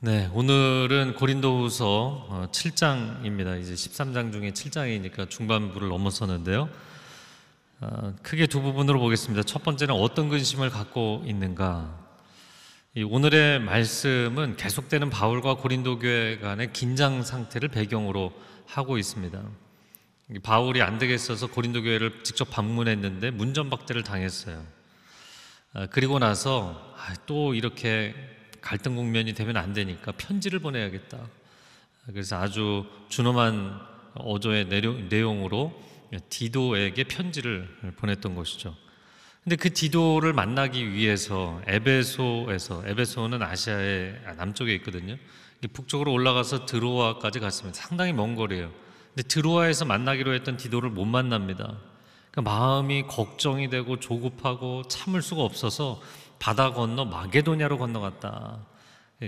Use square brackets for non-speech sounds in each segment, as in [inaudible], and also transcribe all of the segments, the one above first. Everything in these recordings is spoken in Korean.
네, 오늘은 고린도후서 7장입니다. 어, 이제 13장 중에 7장이니까 중반부를 넘어섰는데요. 어, 크게 두 부분으로 보겠습니다. 첫 번째는 어떤 근심을 갖고 있는가. 오늘의 말씀은 계속되는 바울과 고린도 교회 간의 긴장 상태를 배경으로 하고 있습니다. 바울이 안 되겠어서 고린도 교회를 직접 방문했는데 문전박대를 당했어요. 아, 그리고 나서 아, 또 이렇게 갈등 국면이 되면 안 되니까 편지를 보내야겠다. 그래서 아주 준엄한 어조의 내용으로 디도에게 편지를 보냈던 것이죠. 근데 그 디도를 만나기 위해서 에베소에서 에베소는 아시아의 남쪽에 있거든요. 북쪽으로 올라가서 드로아까지 갔으면 상당히 먼 거리예요. 근데 드로아에서 만나기로 했던 디도를 못 만납니다. 그러니까 마음이 걱정이 되고 조급하고 참을 수가 없어서 바다 건너 마게도냐로 건너갔다.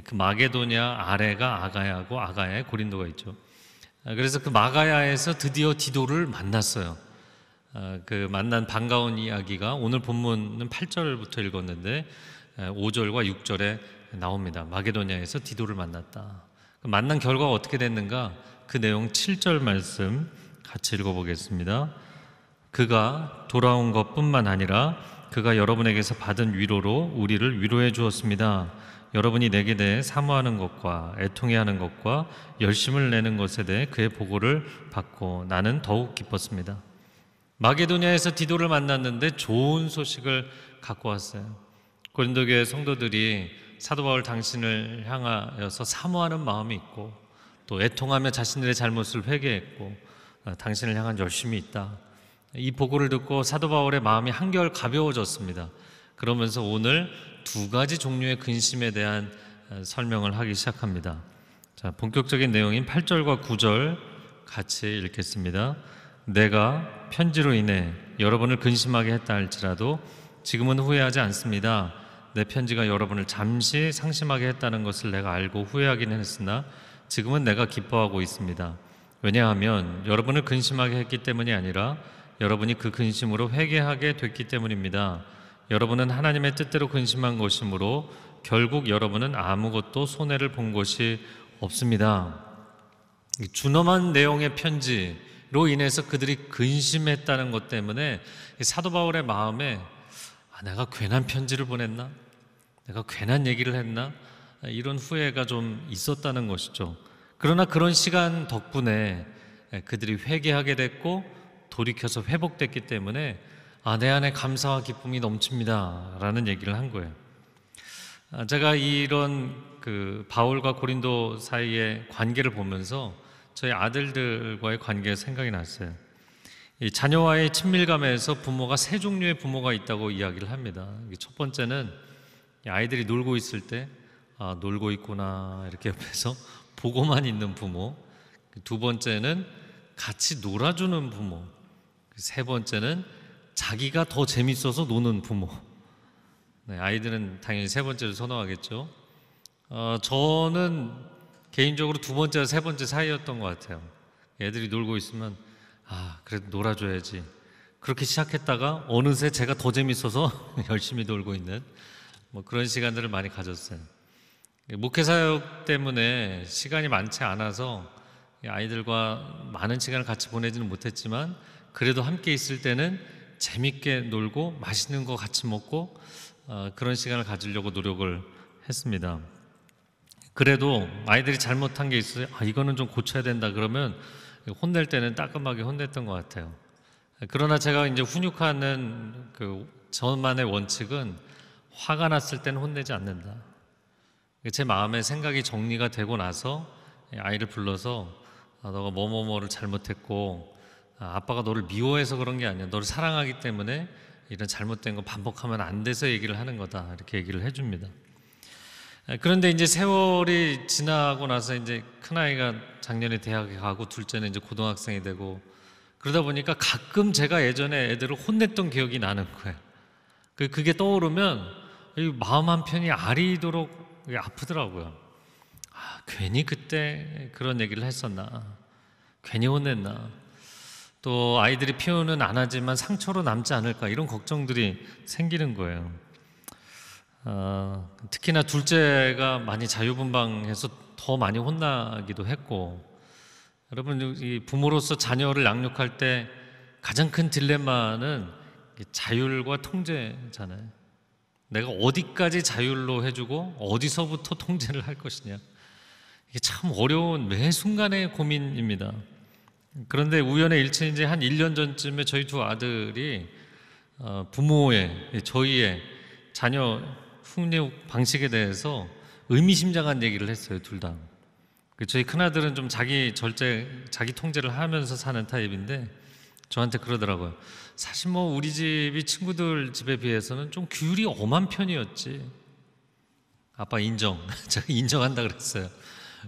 그 마게도냐 아래가 아가야고 아가야에 고린도가 있죠. 아, 그래서 그 마가야에서 드디어 디도를 만났어요. 아, 그 만난 반가운 이야기가 오늘 본문은 8절부터 읽었는데 5절과 6절에 나옵니다. 마게도냐에서 디도를 만났다. 그 만난 결과가 어떻게 됐는가? 그 내용 7절 말씀 같이 읽어보겠습니다. 그가 돌아온 것뿐만 아니라 그가 여러분에게서 받은 위로로 우리를 위로해 주었습니다. 여러분이 내게 대해 사모하는 것과 애통해하는 것과 열심을 내는 것에 대해 그의 보고를 받고 나는 더욱 기뻤습니다. 마게도냐에서 디도를 만났는데 좋은 소식을 갖고 왔어요. 고린도 교회 성도들이 사도 바울 당신을 향하여서 사모하는 마음이 있고 또 애통하며 자신들의 잘못을 회개했고 어, 당신을 향한 열심이 있다. 이 보고를 듣고 사도 바울의 마음이 한결 가벼워졌습니다. 그러면서 오늘 두 가지 종류의 근심에 대한 어, 설명을 하기 시작합니다. 자, 본격적인 내용인 8절과 9절 같이 읽겠습니다. 내가 편지로 인해 여러분을 근심하게 했다 할지라도 지금은 후회하지 않습니다. 내 편지가 여러분을 잠시 상심하게 했다는 것을 내가 알고 후회하긴 했으나 지금은 내가 기뻐하고 있습니다. 왜냐하면 여러분을 근심하게 했기 때문이 아니라 여러분이 그 근심으로 회개하게 됐기 때문입니다. 여러분은 하나님의 뜻대로 근심한 것이므로 결국 여러분은 아무것도 손해를 본 것이 없습니다. 준엄한 내용의 편지로 인해서 그들이 근심했다는 것 때문에 사도 바울의 마음에 아, 내가 괜한 편지를 보냈나? 내가 괜한 얘기를 했나? 이런 후회가 좀 있었다는 것이죠. 그러나 그런 시간 덕분에 그들이 회개하게 됐고 돌이켜서 회복됐기 때문에 아, 내 안에 감사와 기쁨이 넘칩니다. 라는 얘기를 한 거예요. 아, 제가 이런 그 바울과 고린도 사이의 관계를 보면서 저희 아들들과의 관계 생각이 났어요. 자녀와의 친밀감에서 부모가 세 종류의 부모가 있다고 이야기를 합니다. 첫 번째는 아이들이 놀고 있을 때 아, 놀고 있구나 이렇게 옆에서 [laughs] 보고만 있는 부모. 두 번째는 같이 놀아주는 부모. 그 세 번째는 자기가 더 재밌어서 노는 부모. 네, 아이들은 당연히 세 번째를 선호하겠죠. 어, 저는 개인적으로 두 번째와 세 번째 사이였던 것 같아요. 애들이 놀고 있으면 아 그래도 놀아줘야지. 그렇게 시작했다가 어느새 제가 더 재밌어서 [laughs] 열심히 놀고 있는 뭐 그런 시간들을 많이 가졌어요. 목회 사역 때문에 시간이 많지 않아서 아이들과 많은 시간을 같이 보내지는 못했지만 그래도 함께 있을 때는 재밌게 놀고 맛있는 거 같이 먹고 어, 그런 시간을 가지려고 노력을 했습니다. 그래도 아이들이 잘못한 게 있어요. 아, 이거는 좀 고쳐야 된다 그러면 혼낼 때는 따끔하게 혼냈던 것 같아요. 그러나 제가 이제 훈육하는 그 저만의 원칙은 화가 났을 때는 혼내지 않는다. 제 마음의 생각이 정리가 되고 나서 아이를 불러서 아, 너가 뭐뭐뭐를 잘못했고 아, 아빠가 너를 미워해서 그런 게 아니야. 너를 사랑하기 때문에 이런 잘못된 거 반복하면 안 돼서 얘기를 하는 거다. 이렇게 얘기를 해줍니다. 아, 그런데 이제 세월이 지나고 나서 이제 큰아이가 작년에 대학에 가고 둘째는 이제 고등학생이 되고 그러다 보니까 가끔 제가 예전에 애들을 혼냈던 기억이 나는 거예요. 그, 그게 떠오르면 마음 한편이 아리도록 아프더라고요. 아, 괜히 그때 그런 얘기를 했었나. 괜히 혼냈나. 또 아이들이 표현은 안 하지만 상처로 남지 않을까 이런 걱정들이 생기는 거예요. 어, 특히나 둘째가 많이 자유분방해서 더 많이 혼나기도 했고 여러분 이 부모로서 자녀를 양육할 때 가장 큰 딜레마는 자율과 통제잖아요. 내가 어디까지 자율로 해주고 어디서부터 통제를 할 것이냐 이게 참 어려운 매 순간의 고민입니다. 그런데 우연의 일치인지 한 1년 전쯤에 저희 두 아들이 어, 부모의, 저희의 자녀 훈육 방식에 대해서 의미심장한 얘기를 했어요, 둘 다. 그 저희 큰아들은 좀 자기 절제, 자기 통제를 하면서 사는 타입인데 저한테 그러더라고요. 사실 뭐 우리 집이 친구들 집에 비해서는 좀 규율이 엄한 편이었지. 아빠 인정. [laughs] 제가 인정한다 그랬어요.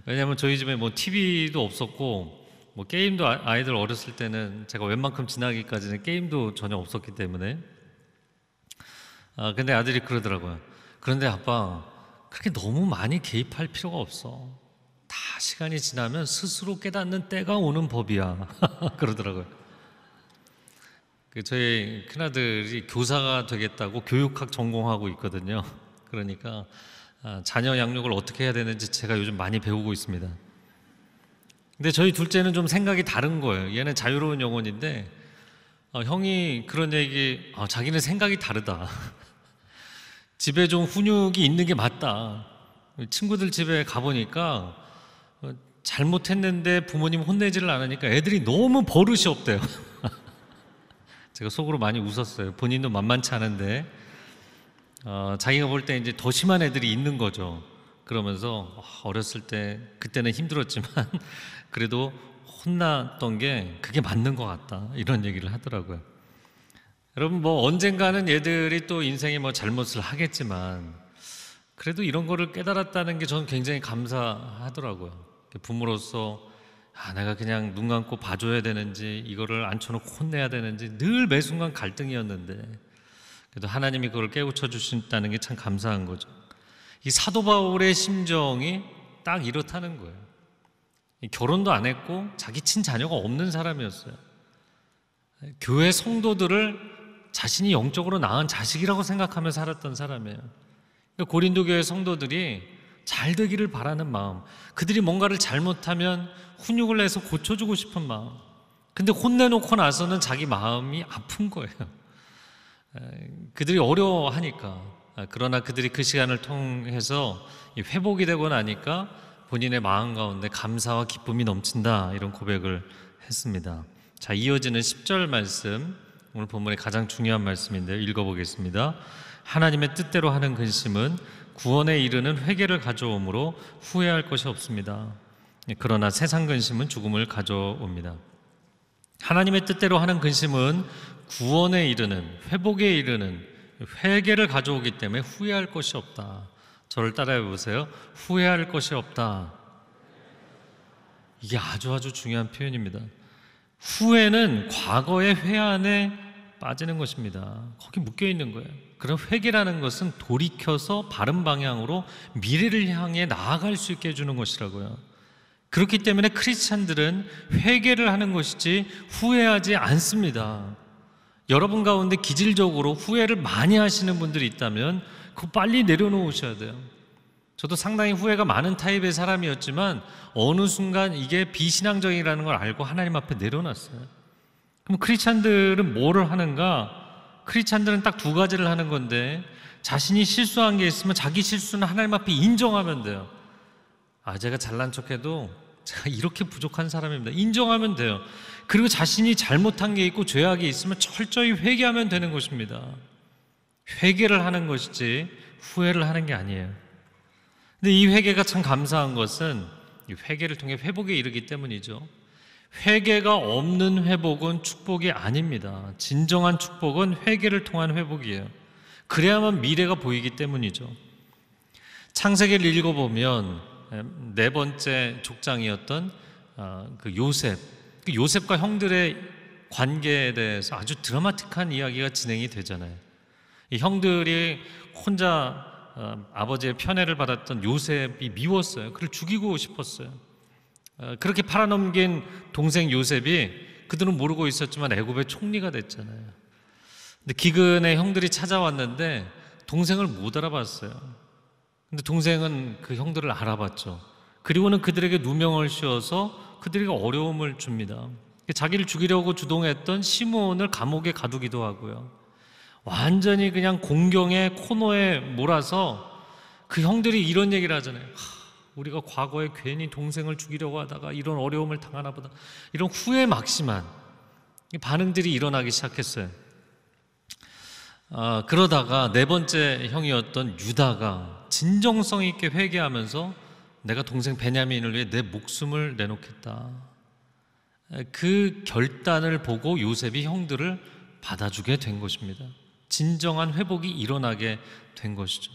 왜냐하면 저희 집에 뭐 TV도 없었고 뭐 게임도 아, 아이들 어렸을 때는 제가 웬만큼 지나기까지는 게임도 전혀 없었기 때문에 아 근데 아들이 그러더라고요. 그런데 아빠 그렇게 너무 많이 개입할 필요가 없어. 다 시간이 지나면 스스로 깨닫는 때가 오는 법이야. [laughs] 그러더라고요. 그 저희 큰아들이 교사가 되겠다고 교육학 전공하고 있거든요. 그러니까 아, 자녀 양육을 어떻게 해야 되는지 제가 요즘 많이 배우고 있습니다. 근데 저희 둘째는 좀 생각이 다른 거예요. 얘는 자유로운 영혼인데 어, 형이 그런 얘기, 어, 자기는 생각이 다르다. [laughs] 집에 좀 훈육이 있는 게 맞다. 친구들 집에 가보니까 어, 잘못했는데 부모님 혼내지를 않으니까 애들이 너무 버릇이 없대요. [laughs] 제가 속으로 많이 웃었어요. 본인도 만만치 않은데 어, 자기가 볼 때 이제 더 심한 애들이 있는 거죠. 그러면서 아, 어렸을 때 그때는 힘들었지만 [laughs] 그래도 혼났던 게 그게 맞는 것 같다 이런 얘기를 하더라고요. 여러분 뭐 언젠가는 얘들이 또 인생에 뭐 잘못을 하겠지만 그래도 이런 거를 깨달았다는 게 저는 굉장히 감사하더라고요. 부모로서 아, 내가 그냥 눈 감고 봐줘야 되는지 이거를 앉혀놓고 혼내야 되는지 늘 매 순간 갈등이었는데 그래도 하나님이 그걸 깨우쳐 주신다는 게 참 감사한 거죠. 이 사도 바울의 심정이 딱 이렇다는 거예요. 결혼도 안 했고 자기 친자녀가 없는 사람이었어요. 교회 성도들을 자신이 영적으로 낳은 자식이라고 생각하며 살았던 사람이에요. 그러니까 고린도 교회 성도들이 잘 되기를 바라는 마음, 그들이 뭔가를 잘못하면 훈육을 해서 고쳐주고 싶은 마음. 근데 혼내놓고 나서는 자기 마음이 아픈 거예요. 그들이 어려워하니까. 그러나 그들이 그 시간을 통해서 회복이 되고 나니까 본인의 마음 가운데 감사와 기쁨이 넘친다 이런 고백을 했습니다. 자, 이어지는 10절 말씀 오늘 본문의 가장 중요한 말씀인데 읽어보겠습니다. 하나님의 뜻대로 하는 근심은 구원에 이르는 회개를 가져오므로 후회할 것이 없습니다. 예, 그러나 세상 근심은 죽음을 가져옵니다. 하나님의 뜻대로 하는 근심은 구원에 이르는 회복에 이르는 회개를 가져오기 때문에 후회할 것이 없다. 저를 따라해 보세요. 후회할 것이 없다. 이게 아주 아주 중요한 표현입니다. 후회는 과거의 회한에 빠지는 것입니다. 거기 묶여 있는 거예요. 그런 회개라는 것은 돌이켜서 바른 방향으로 미래를 향해 나아갈 수 있게 해주는 것이라고요. 그렇기 때문에 크리스찬들은 회개를 하는 것이지 후회하지 않습니다. 여러분 가운데 기질적으로 후회를 많이 하시는 분들이 있다면 그 빨리 내려놓으셔야 돼요. 저도 상당히 후회가 많은 타입의 사람이었지만 어느 순간 이게 비신앙적이라는 걸 알고 하나님 앞에 내려놨어요. 그럼 크리스찬들은 뭐를 하는가? 크리스찬들은 딱 두 가지를 하는 건데 자신이 실수한 게 있으면 자기 실수는 하나님 앞에 인정하면 돼요. 아, 제가 잘난 척해도 제가 이렇게 부족한 사람입니다. 인정하면 돼요. 그리고 자신이 잘못한 게 있고 죄악이 있으면 철저히 회개하면 되는 것입니다. 회개를 하는 것이지 후회를 하는 게 아니에요. 근데 이 회개가 참 감사한 것은 회개를 통해 회복에 이르기 때문이죠. 회개가 없는 회복은 축복이 아닙니다. 진정한 축복은 회개를 통한 회복이에요. 그래야만 미래가 보이기 때문이죠. 창세기를 읽어보면 네 번째 족장이었던 아, 그 요셉, 그 요셉과 형들의 관계에 대해서 아주 드라마틱한 이야기가 진행이 되잖아요. 이 형들이 혼자 어, 아버지의 편애를 받았던 요셉이 미웠어요. 그를 죽이고 싶었어요. 어, 그렇게 팔아넘긴 동생 요셉이 그들은 모르고 있었지만 애굽의 총리가 됐잖아요. 근데 기근에 형들이 찾아왔는데 동생을 못 알아봤어요. 근데 동생은 그 형들을 알아봤죠. 그리고는 그들에게 누명을 씌워서 그들에게 어려움을 줍니다. 자기를 죽이려고 주동했던 시몬을 감옥에 가두기도 하고요. 완전히 그냥 공경의 코너에 몰아서 그 형들이 이런 얘기를 하잖아요. 우리가 과거에 괜히 동생을 죽이려고 하다가 이런 어려움을 당하나 보다. 이런 후회 막심한 반응들이 일어나기 시작했어요. 아, 그러다가 네 번째 형이었던 유다가 진정성 있게 회개하면서 내가 동생 베냐민을 위해 내 목숨을 내놓겠다. 그 결단을 보고 요셉이 형들을 받아주게 된 것입니다. 진정한 회복이 일어나게 된 것이죠.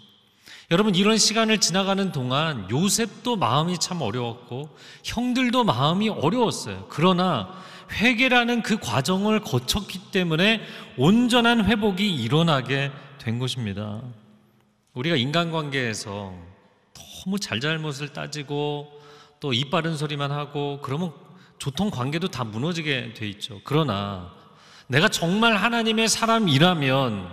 여러분 이런 시간을 지나가는 동안 요셉도 마음이 참 어려웠고 형들도 마음이 어려웠어요. 그러나 회개라는 그 과정을 거쳤기 때문에 온전한 회복이 일어나게 된 것입니다. 우리가 인간관계에서 너무 잘잘못을 따지고 또 이빠른 소리만 하고 그러면 조통 관계도 다 무너지게 돼 있죠. 그러나 내가 정말 하나님의 사람이라면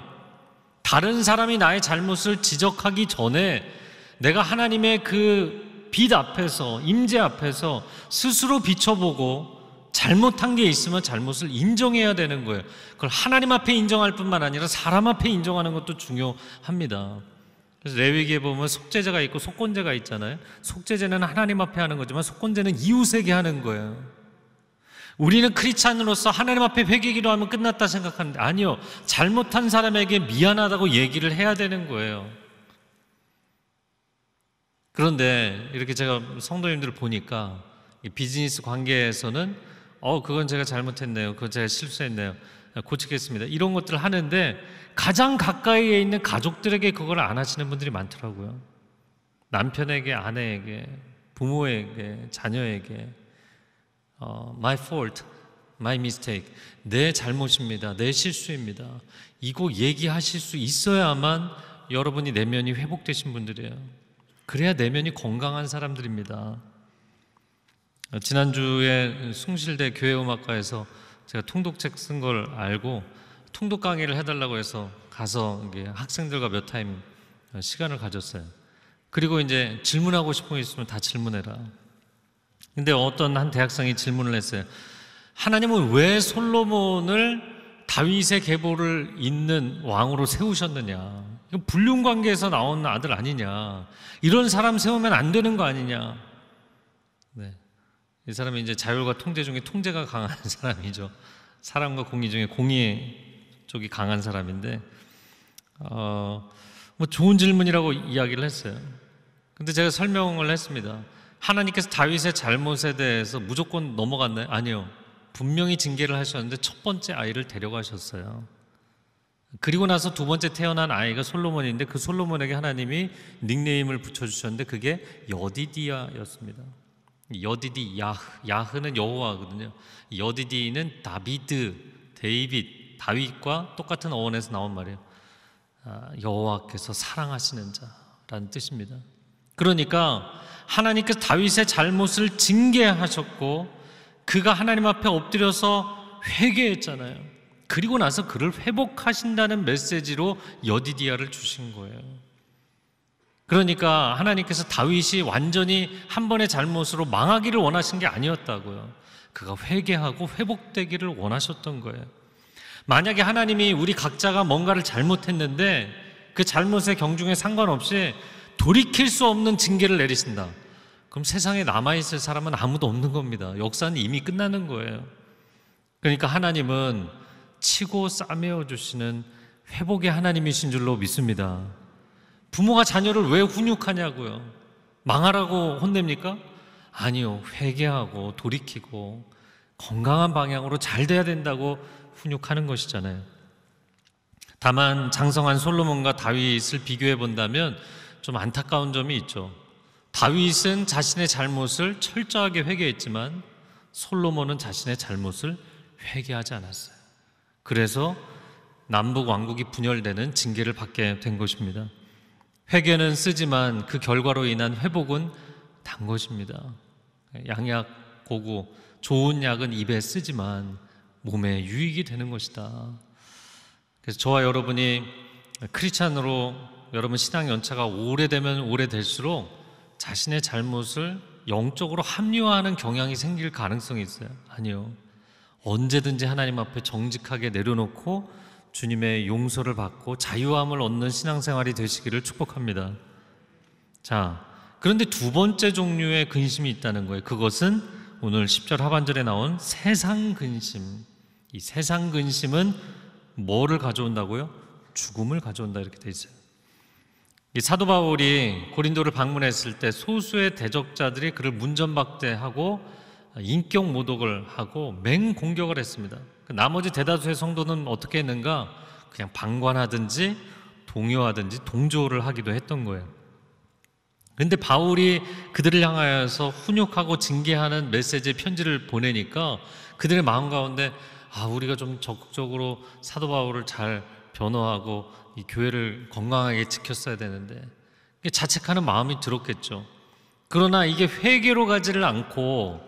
다른 사람이 나의 잘못을 지적하기 전에 내가 하나님의 그 빛 앞에서 임재 앞에서 스스로 비춰보고 잘못한 게 있으면 잘못을 인정해야 되는 거예요. 그걸 하나님 앞에 인정할 뿐만 아니라 사람 앞에 인정하는 것도 중요합니다. 그래서 레위기에 보면 속죄제가 있고 속건제가 있잖아요. 속죄제는 하나님 앞에 하는 거지만 속건제는 이웃에게 하는 거예요. 우리는 크리스찬으로서 하나님 앞에 회개 기도하면 끝났다 생각하는데 아니요. 잘못한 사람에게 미안하다고 얘기를 해야 되는 거예요. 그런데 이렇게 제가 성도님들을 보니까 비즈니스 관계에서는 어 그건 제가 잘못했네요. 그건 제가 실수했네요. 고치겠습니다. 이런 것들을 하는데 가장 가까이에 있는 가족들에게 그걸 안 하시는 분들이 많더라고요. 남편에게, 아내에게, 부모에게, 자녀에게 어, my fault, my mistake, 내 잘못입니다, 내 실수입니다. 이거 얘기하실 수 있어야만 여러분이 내면이 회복되신 분들이에요. 그래야 내면이 건강한 사람들입니다. 어, 지난주에 숭실대 교회음악과에서 제가 통독책 쓴 걸 알고 통독 강의를 해달라고 해서 가서 학생들과 몇 타임 어, 시간을 가졌어요. 그리고 이제 질문하고 싶은 게 있으면 다 질문해라. 근데 어떤 한 대학생이 질문을 했어요. 하나님은 왜 솔로몬을 다윗의 계보를 잇는 왕으로 세우셨느냐? 불륜 관계에서 나온 아들 아니냐? 이런 사람 세우면 안 되는 거 아니냐? 네. 이 사람이 이제 자율과 통제 중에 통제가 강한 [laughs] 사람이죠. 사람과 공의 중에 공의 쪽이 강한 사람인데, 어, 뭐 좋은 질문이라고 이야기를 했어요. 근데 제가 설명을 했습니다. 하나님께서 다윗의 잘못에 대해서 무조건 넘어갔나요? 아니요. 분명히 징계를 하셨는데 첫 번째 아이를 데려가셨어요. 그리고 나서 두 번째 태어난 아이가 솔로몬인데 그 솔로몬에게 하나님이 닉네임을 붙여주셨는데 그게 여디디아였습니다. 여디디 야흐, 야흐는 여호와거든요. 여디디는 다비드, 데이빗, 다윗과 똑같은 어원에서 나온 말이에요. 아, 여호와께서 사랑하시는 자라는 뜻입니다. 그러니까 하나님께서 다윗의 잘못을 징계하셨고 그가 하나님 앞에 엎드려서 회개했잖아요. 그리고 나서 그를 회복하신다는 메시지로 여디디아를 주신 거예요. 그러니까 하나님께서 다윗이 완전히 한 번의 잘못으로 망하기를 원하신 게 아니었다고요. 그가 회개하고 회복되기를 원하셨던 거예요. 만약에 하나님이 우리 각자가 뭔가를 잘못했는데 그 잘못의 경중에 상관없이 돌이킬 수 없는 징계를 내리신다. 그럼 세상에 남아있을 사람은 아무도 없는 겁니다. 역사는 이미 끝나는 거예요. 그러니까 하나님은 치고 싸매어 주시는 회복의 하나님이신 줄로 믿습니다. 부모가 자녀를 왜 훈육하냐고요? 망하라고 혼냅니까? 아니요. 회개하고 돌이키고 건강한 방향으로 잘 돼야 된다고 훈육하는 것이잖아요. 다만 장성한 솔로몬과 다윗을 비교해 본다면 좀 안타까운 점이 있죠. 다윗은 자신의 잘못을 철저하게 회개했지만 솔로몬은 자신의 잘못을 회개하지 않았어요. 그래서 남북 왕국이 분열되는 징계를 받게 된 것입니다. 회개는 쓰지만 그 결과로 인한 회복은 단 것입니다. 양약 고구 좋은 약은 입에 쓰지만 몸에 유익이 되는 것이다. 그래서 저와 여러분이 크리스찬으로 여러분 신앙 연차가 오래되면 오래될수록 자신의 잘못을 영적으로 합리화하는 경향이 생길 가능성이 있어요. 아니요. 언제든지 하나님 앞에 정직하게 내려놓고 주님의 용서를 받고 자유함을 얻는 신앙생활이 되시기를 축복합니다. 자, 그런데 두 번째 종류의 근심이 있다는 거예요. 그것은 오늘 10절 하반절에 나온 세상 근심. 이 세상 근심은 뭐를 가져온다고요? 죽음을 가져온다 이렇게 돼 있어요. 사도 바울이 고린도를 방문했을 때 소수의 대적자들이 그를 문전박대하고 인격 모독을 하고 맹공격을 했습니다. 그 나머지 대다수의 성도는 어떻게 했는가? 그냥 방관하든지 동요하든지 동조를 하기도 했던 거예요. 그런데 바울이 그들을 향하여서 훈육하고 징계하는 메시지의 편지를 보내니까 그들의 마음 가운데 아, 우리가 좀 적극적으로 사도 바울을 잘 변호하고 이 교회를 건강하게 지켰어야 되는데 자책하는 마음이 들었겠죠. 그러나 이게 회개로 가지를 않고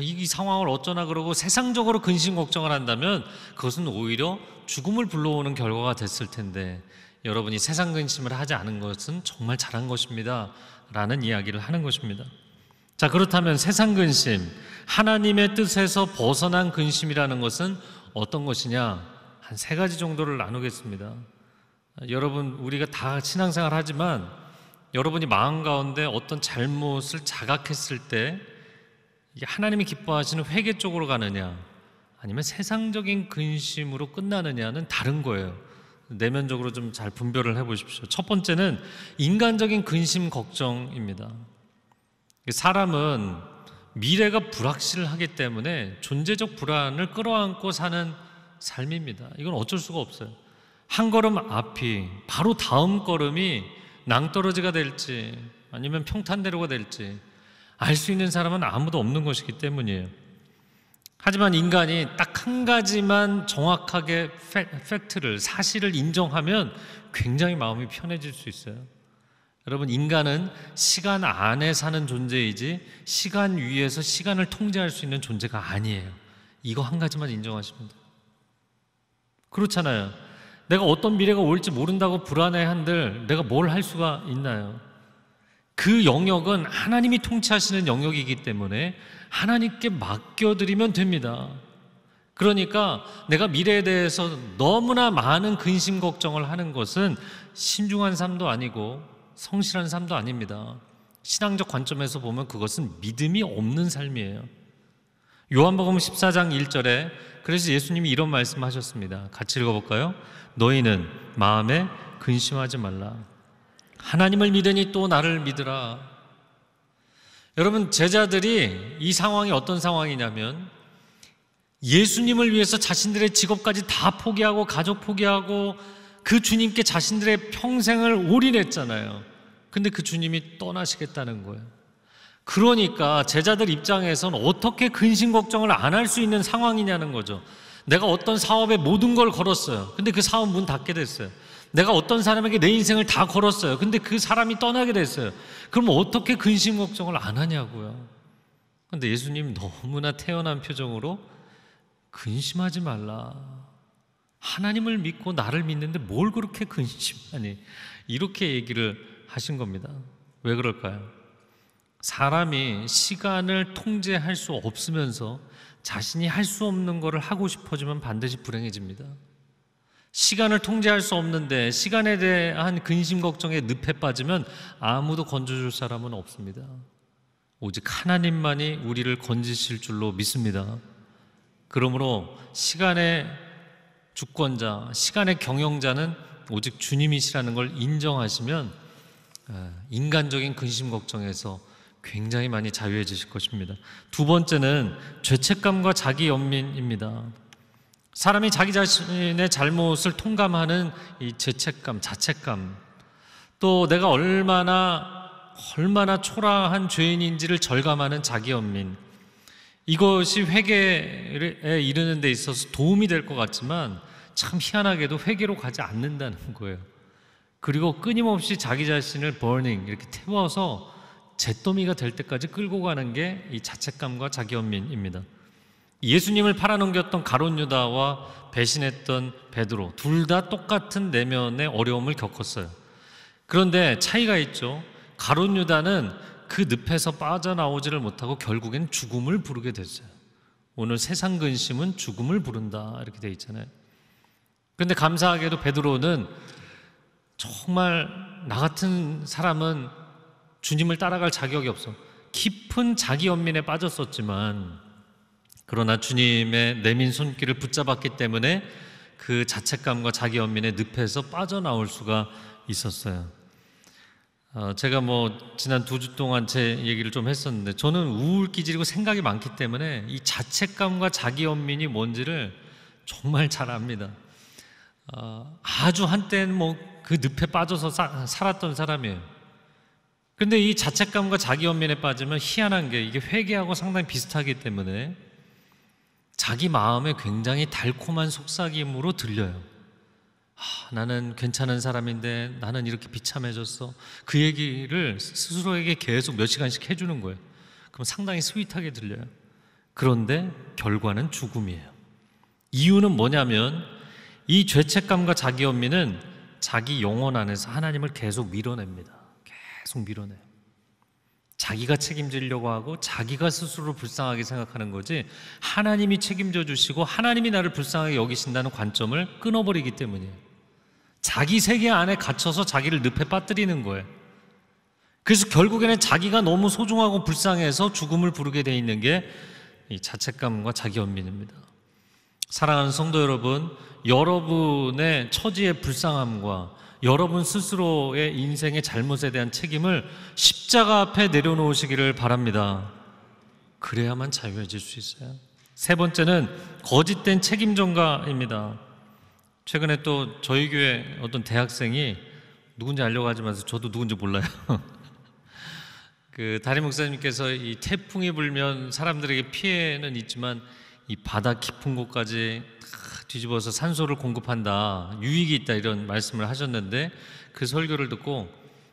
이 상황을 어쩌나 그러고 세상적으로 근심 걱정을 한다면 그것은 오히려 죽음을 불러오는 결과가 됐을 텐데 여러분이 세상 근심을 하지 않은 것은 정말 잘한 것입니다. 라는 이야기를 하는 것입니다. 자, 그렇다면 세상 근심, 하나님의 뜻에서 벗어난 근심이라는 것은 어떤 것이냐? 한 세 가지 정도를 나누겠습니다. 여러분 우리가 다 신앙생활 하지만 여러분이 마음 가운데 어떤 잘못을 자각했을 때 하나님이 기뻐하시는 회개 쪽으로 가느냐 아니면 세상적인 근심으로 끝나느냐는 다른 거예요. 내면적으로 좀 잘 분별을 해 보십시오. 첫 번째는 인간적인 근심 걱정입니다. 사람은 미래가 불확실하기 때문에 존재적 불안을 끌어안고 사는 삶입니다. 이건 어쩔 수가 없어요. 한 걸음 앞이 바로 다음 걸음이 낭떠러지가 될지 아니면 평탄대로가 될지 알 수 있는 사람은 아무도 없는 것이기 때문이에요. 하지만 인간이 딱 한 가지만 정확하게 팩트를 사실을 인정하면 굉장히 마음이 편해질 수 있어요. 여러분 인간은 시간 안에 사는 존재이지 시간 위에서 시간을 통제할 수 있는 존재가 아니에요. 이거 한 가지만 인정하십니다. 그렇잖아요. 내가 어떤 미래가 올지 모른다고 불안해한들 내가 뭘 할 수가 있나요? 그 영역은 하나님이 통치하시는 영역이기 때문에 하나님께 맡겨드리면 됩니다. 그러니까 내가 미래에 대해서 너무나 많은 근심 걱정을 하는 것은 신중한 삶도 아니고 성실한 삶도 아닙니다. 신앙적 관점에서 보면 그것은 믿음이 없는 삶이에요. 요한복음 14장 1절에 그래서 예수님이 이런 말씀하셨습니다. 같이 읽어볼까요? 너희는 마음에 근심하지 말라. 하나님을 믿으니 또 나를 믿으라. 여러분, 제자들이 이 상황이 어떤 상황이냐면 예수님을 위해서 자신들의 직업까지 다 포기하고 가족 포기하고 그 주님께 자신들의 평생을 올인했잖아요. 근데 그 주님이 떠나시겠다는 거예요. 그러니까 제자들 입장에선 어떻게 근심 걱정을 안 할 수 있는 상황이냐는 거죠. 내가 어떤 사업에 모든 걸 걸었어요. 근데 그 사업 문 닫게 됐어요. 내가 어떤 사람에게 내 인생을 다 걸었어요. 근데 그 사람이 떠나게 됐어요. 그럼 어떻게 근심 걱정을 안 하냐고요. 근데 예수님 너무나 태연한 표정으로 근심하지 말라. 하나님을 믿고 나를 믿는데 뭘 그렇게 근심하니? 이렇게 얘기를 하신 겁니다. 왜 그럴까요? 사람이 시간을 통제할 수 없으면서 자신이 할 수 없는 것을 하고 싶어지면 반드시 불행해집니다. 시간을 통제할 수 없는데 시간에 대한 근심 걱정에 늪에 빠지면 아무도 건져줄 사람은 없습니다. 오직 하나님만이 우리를 건지실 줄로 믿습니다. 그러므로 시간의 주권자, 시간의 경영자는 오직 주님이시라는 걸 인정하시면 인간적인 근심 걱정에서 굉장히 많이 자유해지실 것입니다. 두 번째는 죄책감과 자기 연민입니다. 사람이 자기 자신의 잘못을 통감하는 이 죄책감, 자책감, 또 내가 얼마나 얼마나 초라한 죄인인지를 절감하는 자기 연민. 이것이 회개에 이르는 데 있어서 도움이 될 것 같지만 참 희한하게도 회개로 가지 않는다는 거예요. 그리고 끊임없이 자기 자신을 버닝 이렇게 태워서 잿더미가 될 때까지 끌고 가는 게 이 자책감과 자기연민입니다. 예수님을 팔아넘겼던 가론 유다와 배신했던 베드로 둘 다 똑같은 내면의 어려움을 겪었어요. 그런데 차이가 있죠. 가론 유다는 그 늪에서 빠져나오지를 못하고 결국엔 죽음을 부르게 됐어요. 오늘 세상 근심은 죽음을 부른다 이렇게 돼 있잖아요. 그런데 감사하게도 베드로는 정말 나 같은 사람은 주님을 따라갈 자격이 없어. 깊은 자기 연민에 빠졌었지만 그러나 주님의 내민 손길을 붙잡았기 때문에 그 자책감과 자기 연민의 늪에서 빠져나올 수가 있었어요. 어, 제가 뭐 지난 두 주 동안 제 얘기를 좀 했었는데 저는 우울 기질이고 생각이 많기 때문에 이 자책감과 자기 연민이 뭔지를 정말 잘 압니다. 어, 아주 한때는 뭐 그 늪에 빠져서 사, 살았던 사람이에요. 근데 이 자책감과 자기 연민에 빠지면 희한한 게 이게 회개하고 상당히 비슷하기 때문에 자기 마음에 굉장히 달콤한 속삭임으로 들려요. 아, 나는 괜찮은 사람인데 나는 이렇게 비참해졌어. 그 얘기를 스스로에게 계속 몇 시간씩 해주는 거예요. 그럼 상당히 스윗하게 들려요. 그런데 결과는 죽음이에요. 이유는 뭐냐면 이 죄책감과 자기 연민은 자기 영혼 안에서 하나님을 계속 밀어냅니다. 계속 밀어내요. 자기가 책임지려고 하고 자기가 스스로 불쌍하게 생각하는 거지 하나님이 책임져 주시고 하나님이 나를 불쌍하게 여기신다는 관점을 끊어버리기 때문이에요. 자기 세계 안에 갇혀서 자기를 늪에 빠뜨리는 거예요. 그래서 결국에는 자기가 너무 소중하고 불쌍해서 죽음을 부르게 돼 있는 게 자책감과 자기 연민입니다. 사랑하는 성도 여러분, 여러분의 처지의 불쌍함과 여러분 스스로의 인생의 잘못에 대한 책임을 십자가 앞에 내려놓으시기를 바랍니다. 그래야만 자유해질 수 있어요. 세 번째는 거짓된 책임 전가입니다. 최근에 또 저희 교회 어떤 대학생이 누군지 알려고 하지만서 저도 누군지 몰라요. [laughs] 그 다리 목사님께서 이 태풍이 불면 사람들에게 피해는 있지만 이 바다 깊은 곳까지 뒤집어서 산소를 공급한다, 유익이 있다 이런 말씀을 하셨는데 그 설교를 듣고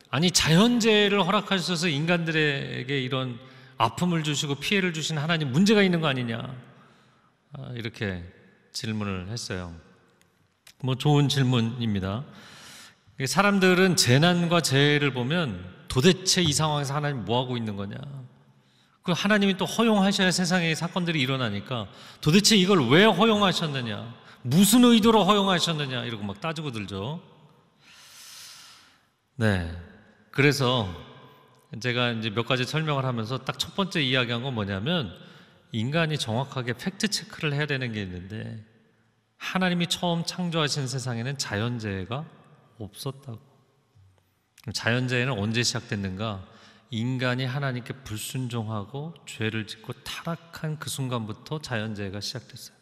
아니 자연재해를 허락하셔서 인간들에게 이런 아픔을 주시고 피해를 주신 하나님 문제가 있는 거 아니냐 아, 이렇게 질문을 했어요. 뭐 좋은 질문입니다. 사람들은 재난과 재해를 보면 도대체 이 상황에서 하나님 뭐 하고 있는 거냐? 그 하나님이 또 허용하셔야 세상에 사건들이 일어나니까 도대체 이걸 왜 허용하셨느냐? 무슨 의도로 허용하셨느냐 이러고 막 따지고 들죠. 네. 그래서 제가 이제 몇 가지 설명을 하면서 딱 첫 번째 이야기한 건 뭐냐면 인간이 정확하게 팩트 체크를 해야 되는 게 있는데 하나님이 처음 창조하신 세상에는 자연재해가 없었다고. 자연재해는 언제 시작됐는가? 인간이 하나님께 불순종하고 죄를 짓고 타락한 그 순간부터 자연재해가 시작됐어요.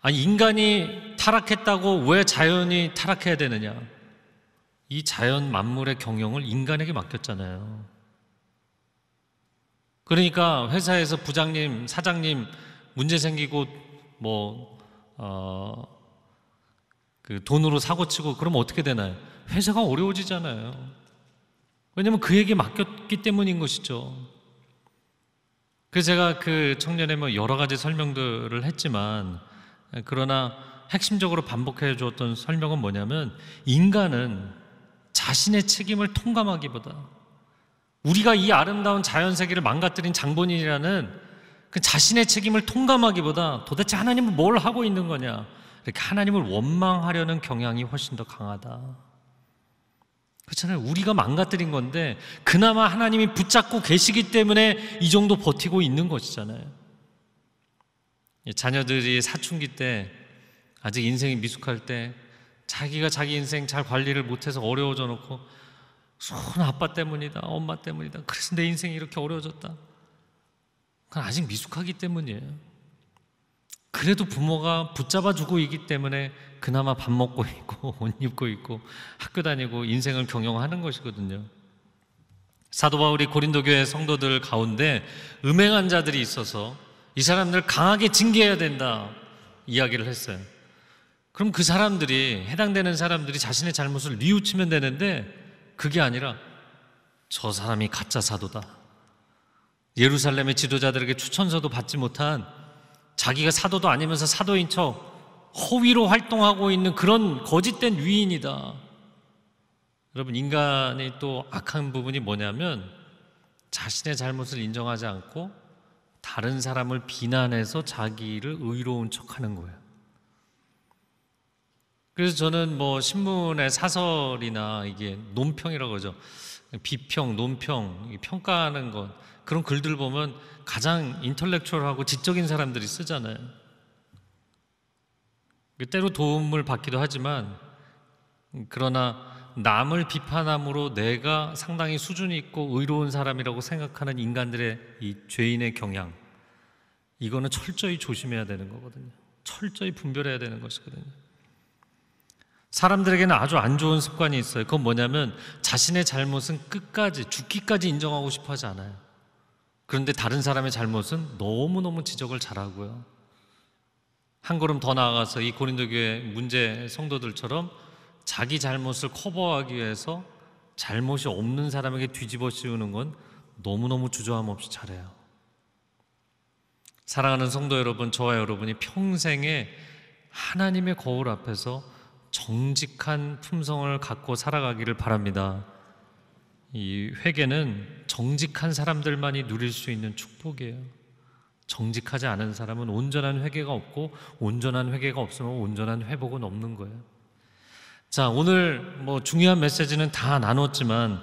아니, 인간이 타락했다고 왜 자연이 타락해야 되느냐? 이 자연 만물의 경영을 인간에게 맡겼잖아요. 그러니까 회사에서 부장님, 사장님 문제 생기고 뭐, 어, 그 돈으로 사고치고 그러면 어떻게 되나요? 회사가 어려워지잖아요. 왜냐면 그에게 맡겼기 때문인 것이죠. 그래서 제가 그 청년의 뭐 여러 가지 설명들을 했지만 예, 그러나 핵심적으로 반복해 주었던 설명은 뭐냐면 인간은 자신의 책임을 통감하기보다 우리가 이 아름다운 자연 세계를 망가뜨린 장본인이라는 그 자신의 책임을 통감하기보다 도대체 하나님은 뭘 하고 있는 거냐 이렇게 하나님을 원망하려는 경향이 훨씬 더 강하다. 그렇잖아요. 우리가 망가뜨린 건데 그나마 하나님이 붙잡고 계시기 때문에 이 정도 버티고 있는 것이잖아요. 자녀들이 사춘기 때 아직 인생이 미숙할 때 자기가 자기 인생 잘 관리를 못해서 어려워져 놓고 손 아빠 때문이다 엄마 때문이다 그래서 내 인생이 이렇게 어려워졌다 그건 아직 미숙하기 때문이에요 그래도 부모가 붙잡아주고 있기 때문에 그나마 밥 먹고 있고 [laughs] 옷 입고 있고 학교 다니고 인생을 경영하는 것이거든요 사도 바울이 고린도 교회 성도들 가운데 음행한 자들이 있어서 이 사람들 강하게 징계해야 된다 이야기를 했어요. 그럼 그 사람들이 해당되는 사람들이 자신의 잘못을 뉘우치면 되는데 그게 아니라 저 사람이 가짜 사도다. 예루살렘의 지도자들에게 추천서도 받지 못한 자기가 사도도 아니면서 사도인 척 허위로 활동하고 있는 그런 거짓된 위인이다. 여러분 인간의 또 악한 부분이 뭐냐면 자신의 잘못을 인정하지 않고 다른 사람을 비난해서 자기를 의로운 척하는 거예요. 그래서 저는 뭐 신문의 사설이나 이게 논평이라고 하죠. 비평, 논평, 평가하는 것 그런 글들 보면 가장 인텔렉츄얼하고 지적인 사람들이 쓰잖아요. 때로 도움을 받기도 하지만 그러나 남을 비판함으로 내가 상당히 수준이 있고 의로운 사람이라고 생각하는 인간들의 이 죄인의 경향 이거는 철저히 조심해야 되는 거거든요. 철저히 분별해야 되는 것이거든요. 사람들에게는 아주 안 좋은 습관이 있어요. 그건 뭐냐면 자신의 잘못은 끝까지 죽기까지 인정하고 싶어 하지 않아요. 그런데 다른 사람의 잘못은 너무너무 지적을 잘하고요. 한 걸음 더 나아가서 이 고린도 교회 문제 성도들처럼 자기 잘못을 커버하기 위해서 잘못이 없는 사람에게 뒤집어 씌우는 건 너무너무 주저함 없이 잘해요. 사랑하는 성도 여러분, 저와 여러분이 평생에 하나님의 거울 앞에서 정직한 품성을 갖고 살아가기를 바랍니다. 이 회개는 정직한 사람들만이 누릴 수 있는 축복이에요. 정직하지 않은 사람은 온전한 회개가 없고 온전한 회개가 없으면 온전한 회복은 없는 거예요. 자, 오늘 뭐 중요한 메시지는 다 나눴지만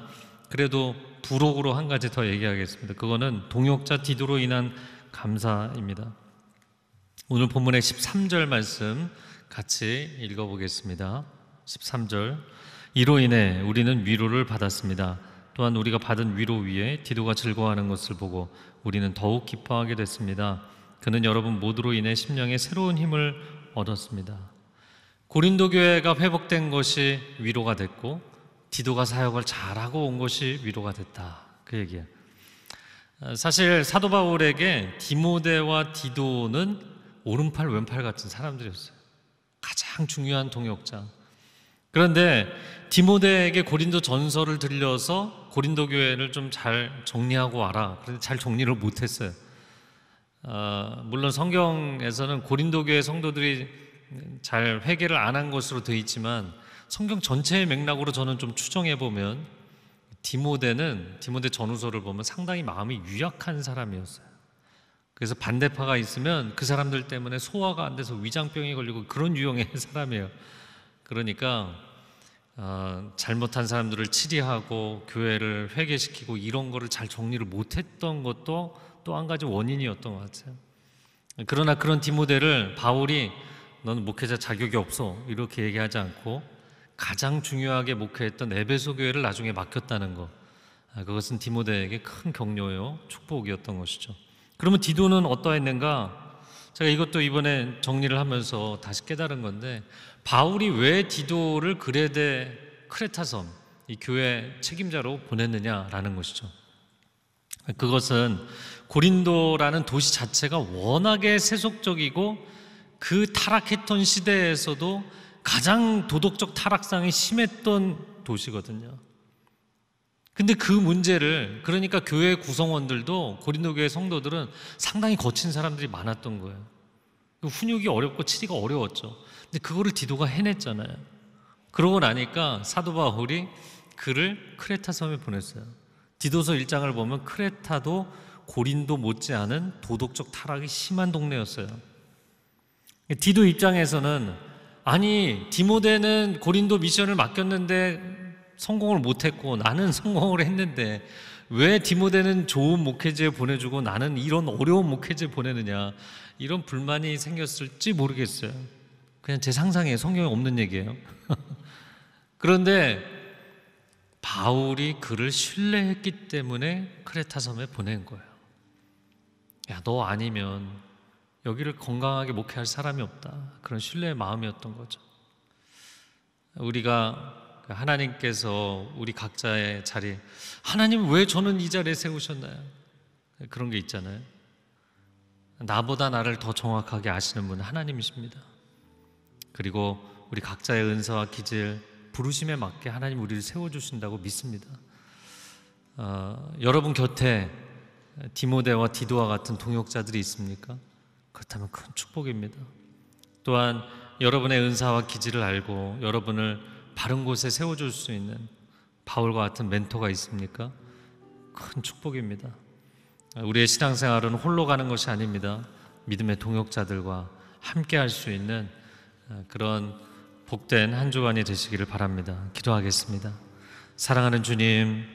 그래도 부록으로 한 가지 더 얘기하겠습니다. 그거는 동역자 디도로 인한 감사입니다. 오늘 본문의 13절 말씀 같이 읽어보겠습니다. 13절. 이로 인해 우리는 위로를 받았습니다. 또한 우리가 받은 위로 위에 디도가 즐거워하는 것을 보고 우리는 더욱 기뻐하게 됐습니다. 그는 여러분 모두로 인해 심령에 새로운 힘을 얻었습니다. 고린도 교회가 회복된 것이 위로가 됐고 디도가 사역을 잘하고 온 것이 위로가 됐다. 그 얘기야. 어, 사실 사도 바울에게 디모데와 디도는 오른팔 왼팔 같은 사람들이었어요. 가장 중요한 동역자. 그런데 디모데에게 고린도 전서를 들려서 고린도 교회를 좀 잘 정리하고 와라. 그런데 잘 정리를 못했어요. 어, 물론 성경에서는 고린도 교회 성도들이 잘 회개를 안 한 것으로 되어 있지만 성경 전체의 맥락으로 저는 좀 추정해 보면 디모데는 디모데 전후서를 보면 상당히 마음이 유약한 사람이었어요. 그래서 반대파가 있으면 그 사람들 때문에 소화가 안 돼서 위장병이 걸리고 그런 유형의 [laughs] 사람이에요. 그러니까 어, 잘못한 사람들을 치리하고 교회를 회개시키고 이런 거를 잘 정리를 못했던 것도 또 한 가지 원인이었던 것 같아요. 그러나 그런 디모데를 바울이 너는 목회자 자격이 없어 이렇게 얘기하지 않고 가장 중요하게 목회했던 에베소 교회를 나중에 맡겼다는 것 아, 그것은 디모데에게 큰 격려요 축복이었던 것이죠. 그러면 디도는 어떠했는가? 제가 이것도 이번에 정리를 하면서 다시 깨달은 건데 바울이 왜 디도를 그레데 크레타 섬이 교회 책임자로 보냈느냐라는 것이죠. 그것은 고린도라는 도시 자체가 워낙에 세속적이고 그 타락했던 시대에서도 가장 도덕적 타락상이 심했던 도시거든요. 근데 그 문제를 그러니까 교회 구성원들도 고린도 교회 성도들은 상당히 거친 사람들이 많았던 거예요. 그 훈육이 어렵고 치리가 어려웠죠. 근데 그거를 디도가 해냈잖아요. 그러고 나니까 사도 바울이 그를 크레타 섬에 보냈어요. 디도서 1장을 보면 크레타도 고린도 못지않은 도덕적 타락이 심한 동네였어요. 디도 입장에서는 아니 디모데는 고린도 미션을 맡겼는데 성공을 못했고 나는 [laughs] 성공을 했는데 왜 디모데는 좋은 목회지에 보내주고 나는 이런 어려운 목회지에 보내느냐 이런 불만이 생겼을지 모르겠어요. 그냥 제 상상에 성경에 없는 얘기예요. [laughs] 그런데 바울이 그를 신뢰했기 때문에 크레타 섬에 보낸 거예요. 야, 너 아니면 여기를 건강하게 목회할 사람이 없다. 그런 신뢰의 마음이었던 거죠. 우리가 그 하나님께서 우리 각자의 자리, 하나님 왜 저는 이 자리에 세우셨나요? 그런 게 있잖아요. 나보다 나를 더 정확하게 아시는 분 하나님이십니다. 그리고 우리 각자의 은사와 기질, 부르심에 맞게 하나님 우리를 세워주신다고 믿습니다. 어, 여러분 곁에 디모데와 디도와 같은 동역자들이 있습니까? 그렇다면 큰 축복입니다. 또한 여러분의 은사와 기질을 알고 여러분을 바른 곳에 세워줄 수 있는 바울과 같은 멘토가 있습니까? 큰 축복입니다. 우리의 신앙생활은 홀로 가는 것이 아닙니다. 믿음의 동역자들과 함께 할 수 있는 어, 그런 복된 한 주간이 되시기를 바랍니다. 기도하겠습니다. 사랑하는 주님,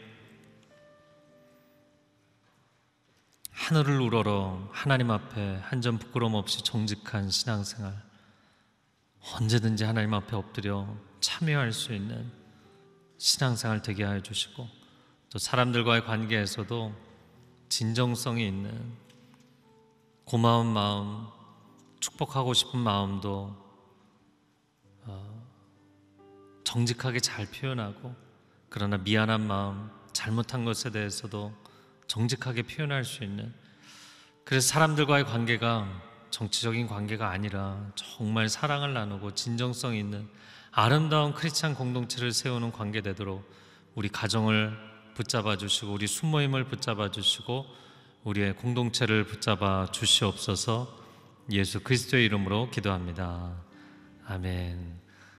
하늘을 우러러 하나님 앞에 한 점 부끄럼 없이 정직한 신앙생활 언제든지 하나님 앞에 엎드려 참여할 수 있는 신앙생활 되게 하여 주시고 또 사람들과의 관계에서도 진정성이 있는 고마운 마음, 축복하고 싶은 마음도 어, 정직하게 잘 표현하고 그러나 미안한 마음, 잘못한 것에 대해서도 정직하게 표현할 수 있는 그래서 사람들과의 관계가 정치적인 관계가 아니라 정말 사랑을 나누고 진정성 있는 아름다운 크리스찬 공동체를 세우는 관계 되도록 우리 가정을 붙잡아 주시고 우리 숨모임을 붙잡아 주시고 우리의 공동체를 붙잡아 주시옵소서 예수 그리스도의 이름으로 기도합니다. 아멘.